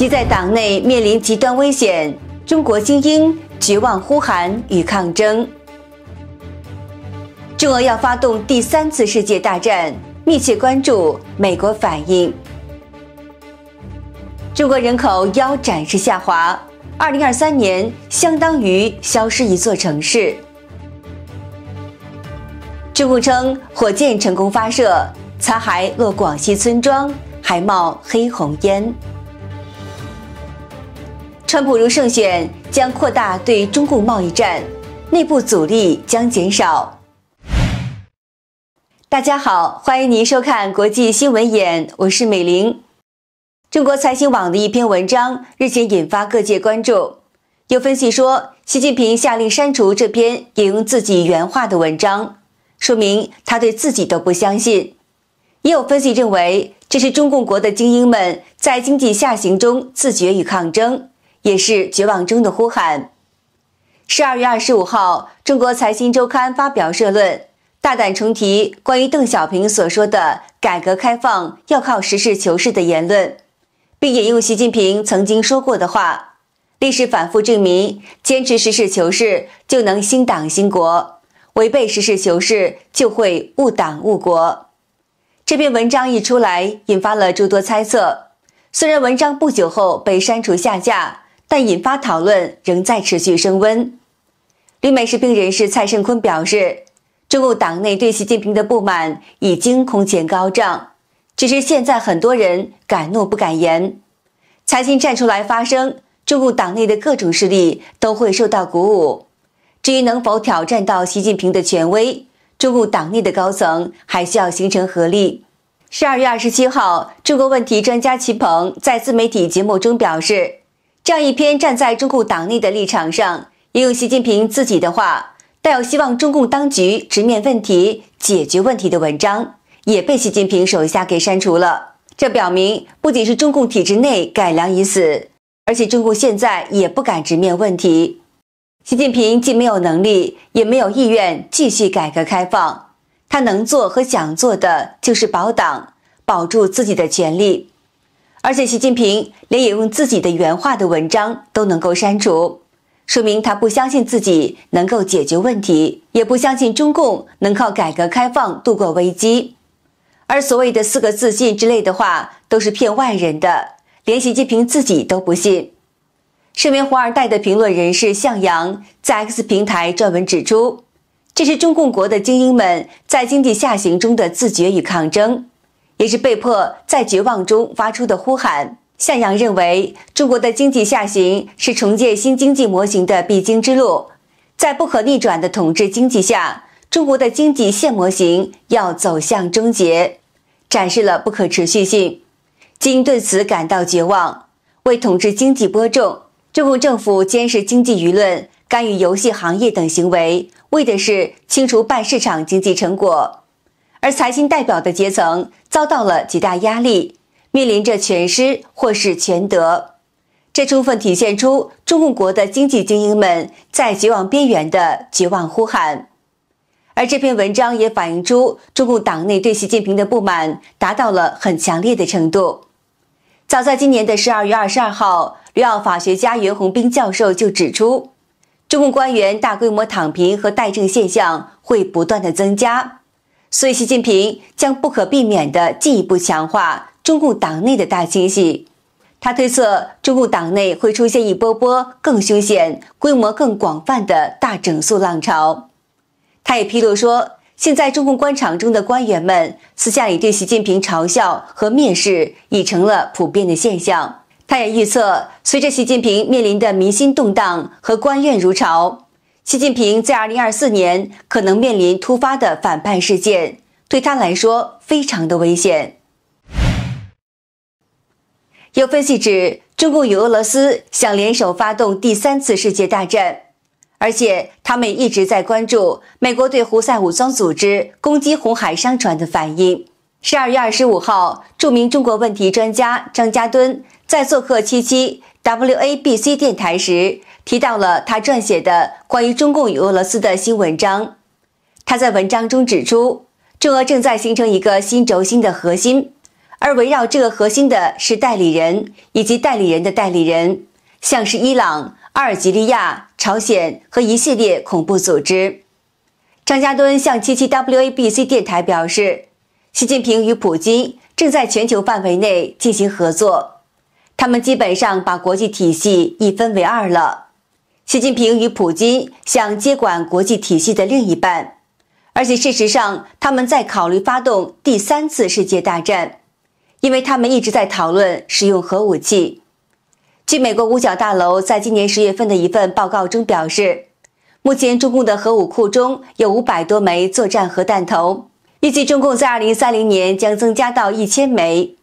即在党内面临极端危险，中国精英绝望呼喊与抗争。中俄要发动第三次世界大战，密切关注美国反应。中国人口腰斩式下滑，二零二三年相当于消失一座城市。中共称火箭成功发射，残骸落广西村庄，还冒黑红烟。川普如胜选，将扩大对中共贸易战，内部阻力将减少。大家好，欢迎您收看《国际新闻眼》，我是美玲。中国财新网的一篇文章日前引发各界关注，有分析说，习近平下令删除这篇引用自己原话的文章，说明他对自己都不相信。也有分析认为，这是中共国的精英们在经济下行中自觉与抗争。也是绝望中的呼喊。十二月二十五号，中国财经周刊发表社论，大胆重提关于邓小平所说的“改革开放要靠实事求是”的言论，并引用习近平曾经说过的话：“历史反复证明，坚持实事求是就能兴党兴国，违背实事求是就会误党误国。”这篇文章一出来，引发了诸多猜测。虽然文章不久后被删除下架。但引发讨论仍在持续升温。旅美士评人士蔡胜坤表示：“中共党内对习近平的不满已经空前高涨，只是现在很多人敢怒不敢言。财经站出来发声，中共党内的各种势力都会受到鼓舞。至于能否挑战到习近平的权威，中共党内的高层还需要形成合力。”十二月二十七号，中国问题专家齐鹏在自媒体节目中表示。这样一篇站在中共党内的立场上，引用习近平自己的话，带有希望中共当局直面问题、解决问题的文章，也被习近平手下给删除了。这表明，不仅是中共体制内改良已死，而且中共现在也不敢直面问题。习近平既没有能力，也没有意愿继续改革开放。他能做和想做的，就是保党，保住自己的权利。而且习近平连引用自己的原话的文章都能够删除，说明他不相信自己能够解决问题，也不相信中共能靠改革开放度过危机。而所谓的“四个自信”之类的话，都是骗外人的，连习近平自己都不信。身为华二代的评论人士向阳在 X 平台撰文指出：“这是中共国的精英们在经济下行中的自觉与抗争。”也是被迫在绝望中发出的呼喊。向阳认为，中国的经济下行是重建新经济模型的必经之路。在不可逆转的统治经济下，中国的经济现模型要走向终结，展示了不可持续性。金对此感到绝望。为统治经济播种，中共政府监视经济舆论、干预游戏行业等行为，为的是清除半市场经济成果。而财经代表的阶层遭到了极大压力，面临着全失或是全得，这充分体现出中共国的经济精英们在绝望边缘的绝望呼喊。而这篇文章也反映出中共党内对习近平的不满达到了很强烈的程度。早在今年的十二月二十二号，吕澳法学家袁宏斌教授就指出，中共官员大规模躺平和怠政现象会不断的增加。所以，习近平将不可避免地进一步强化中共党内的大清洗。他推测，中共党内会出现一波波更凶险、规模更广泛的大整肃浪潮。他也披露说，现在中共官场中的官员们私下里对习近平嘲笑和蔑视已成了普遍的现象。他也预测，随着习近平面临的民心动荡和官怨如潮。习近平在二零二四年可能面临突发的反叛事件，对他来说非常的危险。有分析指，中共与俄罗斯想联手发动第三次世界大战，而且他们一直在关注美国对胡塞武装组织攻击红海商船的反应。十二月二十五号，著名中国问题专家张家敦在做客七七 WABC 电台时。提到了他撰写的关于中共与俄罗斯的新文章。他在文章中指出，中俄正在形成一个新轴心的核心，而围绕这个核心的是代理人以及代理人的代理人，像是伊朗、阿尔及利亚、朝鲜和一系列恐怖组织。张家敦向七七 WABC 电台表示，习近平与普京正在全球范围内进行合作，他们基本上把国际体系一分为二了。习近平与普京想接管国际体系的另一半，而且事实上，他们在考虑发动第三次世界大战，因为他们一直在讨论使用核武器。据美国五角大楼在今年十月份的一份报告中表示，目前中共的核武库中有五百多枚作战核弹头，预计中共在二零三零年将增加到一千枚。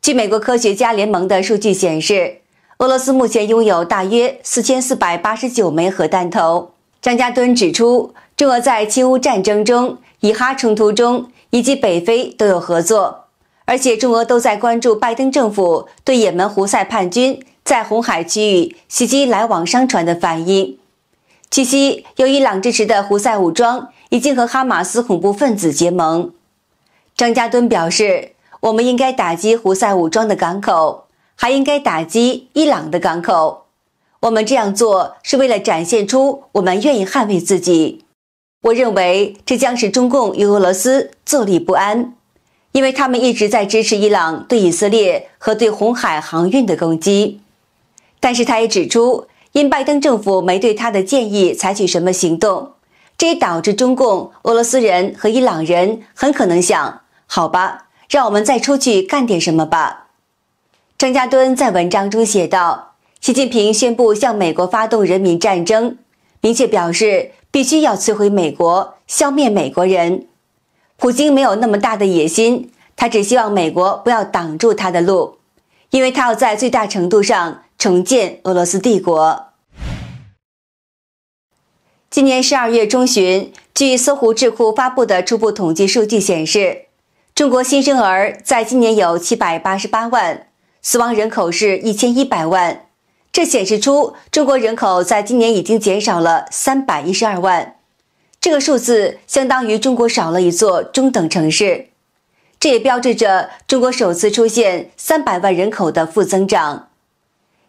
据美国科学家联盟的数据显示。俄罗斯目前拥有大约四千四百八十九枚核弹头。张家敦指出，中俄在亲乌战争中、以哈冲突中以及北非都有合作，而且中俄都在关注拜登政府对也门胡塞叛军在红海区域袭击来往商船的反应。据悉，由伊朗支持的胡塞武装已经和哈马斯恐怖分子结盟。张家敦表示，我们应该打击胡塞武装的港口。还应该打击伊朗的港口。我们这样做是为了展现出我们愿意捍卫自己。我认为这将使中共与俄罗斯坐立不安，因为他们一直在支持伊朗对以色列和对红海航运的攻击。但是他也指出，因拜登政府没对他的建议采取什么行动，这也导致中共、俄罗斯人和伊朗人很可能想：好吧，让我们再出去干点什么吧。张家墩在文章中写道：“习近平宣布向美国发动人民战争，明确表示必须要摧毁美国，消灭美国人。普京没有那么大的野心，他只希望美国不要挡住他的路，因为他要在最大程度上重建俄罗斯帝国。”今年十二月中旬，据搜狐智库发布的初步统计数据显示，中国新生儿在今年有七百八十八万。死亡人口是一千一百万，这显示出中国人口在今年已经减少了三百一十二万，这个数字相当于中国少了一座中等城市，这也标志着中国首次出现三百万人口的负增长。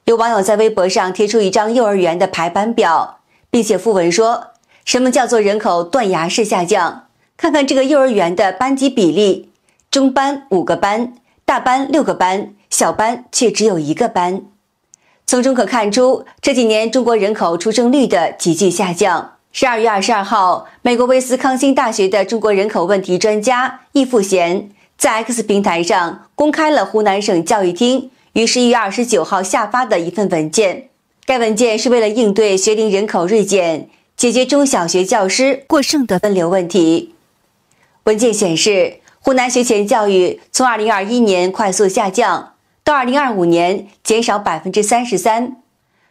有网友在微博上贴出一张幼儿园的排班表，并且附文说：“什么叫做人口断崖式下降？看看这个幼儿园的班级比例，中班五个班，大班六个班。”小班却只有一个班，从中可看出这几年中国人口出生率的急剧下降。十二月二十二号，美国威斯康星大学的中国人口问题专家易富贤在 X 平台上公开了湖南省教育厅于十一月二十九号下发的一份文件。该文件是为了应对学龄人口锐减，解决中小学教师过剩的分流问题。文件显示，湖南学前教育从二零二一年快速下降。到二零二五年减少百分之三十三，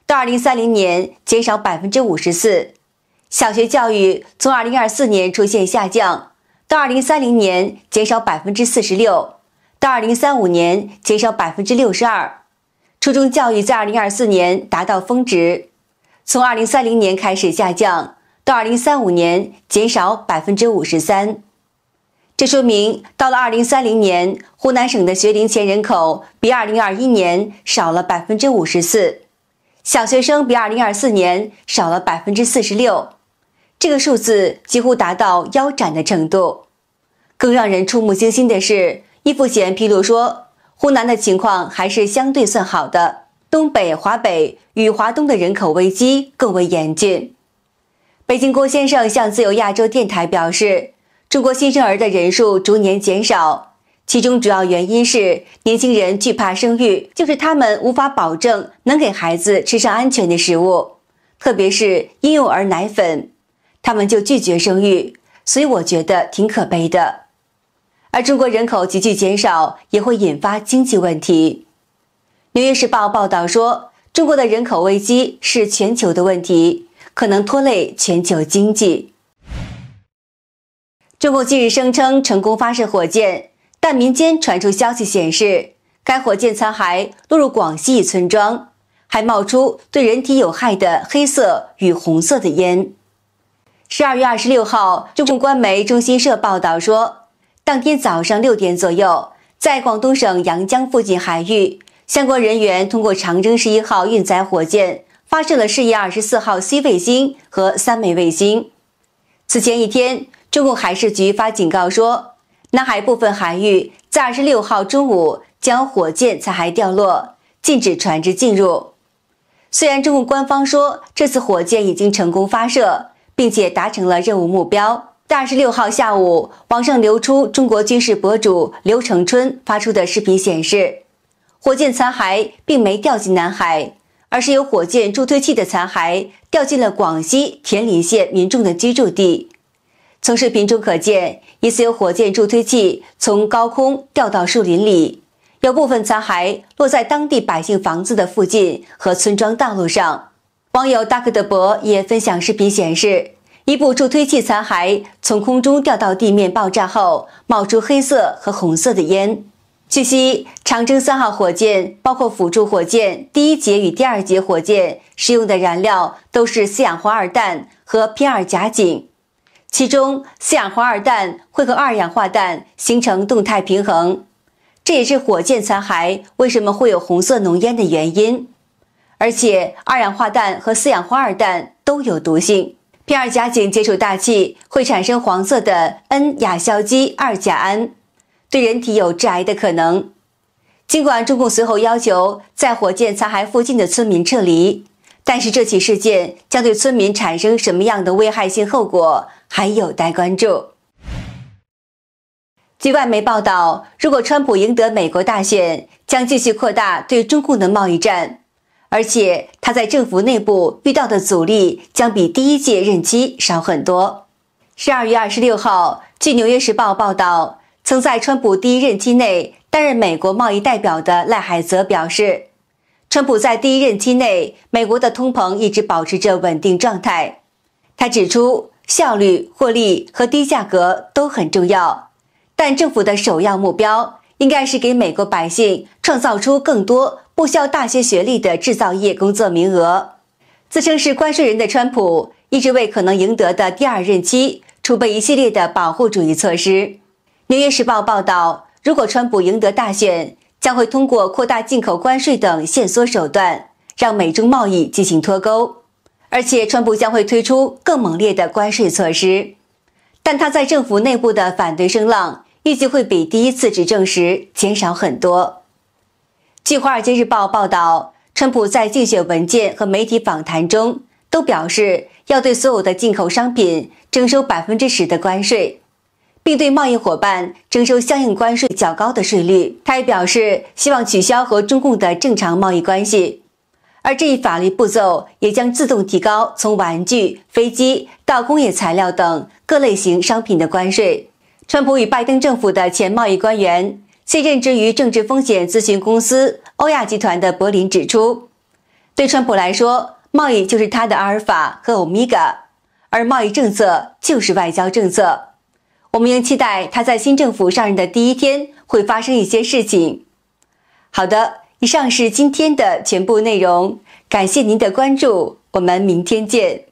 到二零三零年减少百分之五十四。小学教育从二零二四年出现下降，到二零三零年减少百分之四十六，到二零三五年减少百分之六十二。初中教育在二零二四年达到峰值，从二零三零年开始下降，到二零三五年减少百分之五十三。这说明，到了二零三零年，湖南省的学龄前人口比二零二一年少了百分之五十四，小学生比二零二四年少了百分之四十六，这个数字几乎达到腰斩的程度。更让人触目惊心的是，易富贤披露说，湖南的情况还是相对算好的，东北、华北与华东的人口危机更为严峻。北京郭先生向自由亚洲电台表示。中国新生儿的人数逐年减少，其中主要原因是年轻人惧怕生育，就是他们无法保证能给孩子吃上安全的食物，特别是婴幼儿奶粉，他们就拒绝生育。所以我觉得挺可悲的。而中国人口急剧减少也会引发经济问题。纽约时报报道说，中国的人口危机是全球的问题，可能拖累全球经济。中共近日声称成功发射火箭，但民间传出消息显示，该火箭残骸落入广西一村庄，还冒出对人体有害的黑色与红色的烟。十二月二十六号，中共官媒中新社报道说，当天早上六点左右，在广东省阳江附近海域，相关人员通过长征十一号运载火箭发射了事业二十四号 C 卫星和三枚卫星。此前一天。中共海事局发警告说，南海部分海域在二十六号中午将火箭残骸掉落，禁止船只进入。虽然中共官方说这次火箭已经成功发射，并且达成了任务目标，但二十六号下午网上流出中国军事博主刘成春发出的视频显示，火箭残骸并没掉进南海，而是由火箭助推器的残骸掉进了广西田林县民众的居住地。从视频中可见，疑似有火箭助推器从高空掉到树林里，有部分残骸落在当地百姓房子的附近和村庄道路上。网友 d u c 德博也分享视频显示，一部助推器残骸从空中掉到地面，爆炸后冒出黑色和红色的烟。据悉，长征三号火箭包括辅助火箭第一节与第二节火箭使用的燃料都是四氧化二氮和 p 二甲肼。其中四氧化二氮会和二氧化氮形成动态平衡，这也是火箭残骸为什么会有红色浓烟的原因。而且二氧化氮和四氧化二氮都有毒性，偏二甲肼接触大气会产生黄色的 N 亚硝基二甲胺，对人体有致癌的可能。尽管中共随后要求在火箭残骸附近的村民撤离，但是这起事件将对村民产生什么样的危害性后果？还有待关注。据外媒报道，如果川普赢得美国大选，将继续扩大对中共的贸易战，而且他在政府内部遇到的阻力将比第一届任期少很多。十二月二十六号，据《纽约时报》报道，曾在川普第一任期内担任美国贸易代表的赖海泽表示，川普在第一任期内，美国的通膨一直保持着稳定状态。他指出。效率、获利和低价格都很重要，但政府的首要目标应该是给美国百姓创造出更多不需要大学学历的制造业工作名额。自称是关税人的川普一直为可能赢得的第二任期储备一系列的保护主义措施。《纽约时报》报道，如果川普赢得大选，将会通过扩大进口关税等限缩手段，让美中贸易进行脱钩。而且，川普将会推出更猛烈的关税措施，但他在政府内部的反对声浪预计会比第一次执政时减少很多。据《华尔街日报》报道，川普在竞选文件和媒体访谈中都表示，要对所有的进口商品征收百分之十的关税，并对贸易伙伴征收相应关税较高的税率。他也表示，希望取消和中共的正常贸易关系。而这一法律步骤也将自动提高从玩具、飞机到工业材料等各类型商品的关税。川普与拜登政府的前贸易官员、现任职于政治风险咨询公司欧亚集团的柏林指出：“对川普来说，贸易就是他的阿尔法和欧米伽，而贸易政策就是外交政策。我们应期待他在新政府上任的第一天会发生一些事情。”好的。以上是今天的全部内容，感谢您的关注，我们明天见。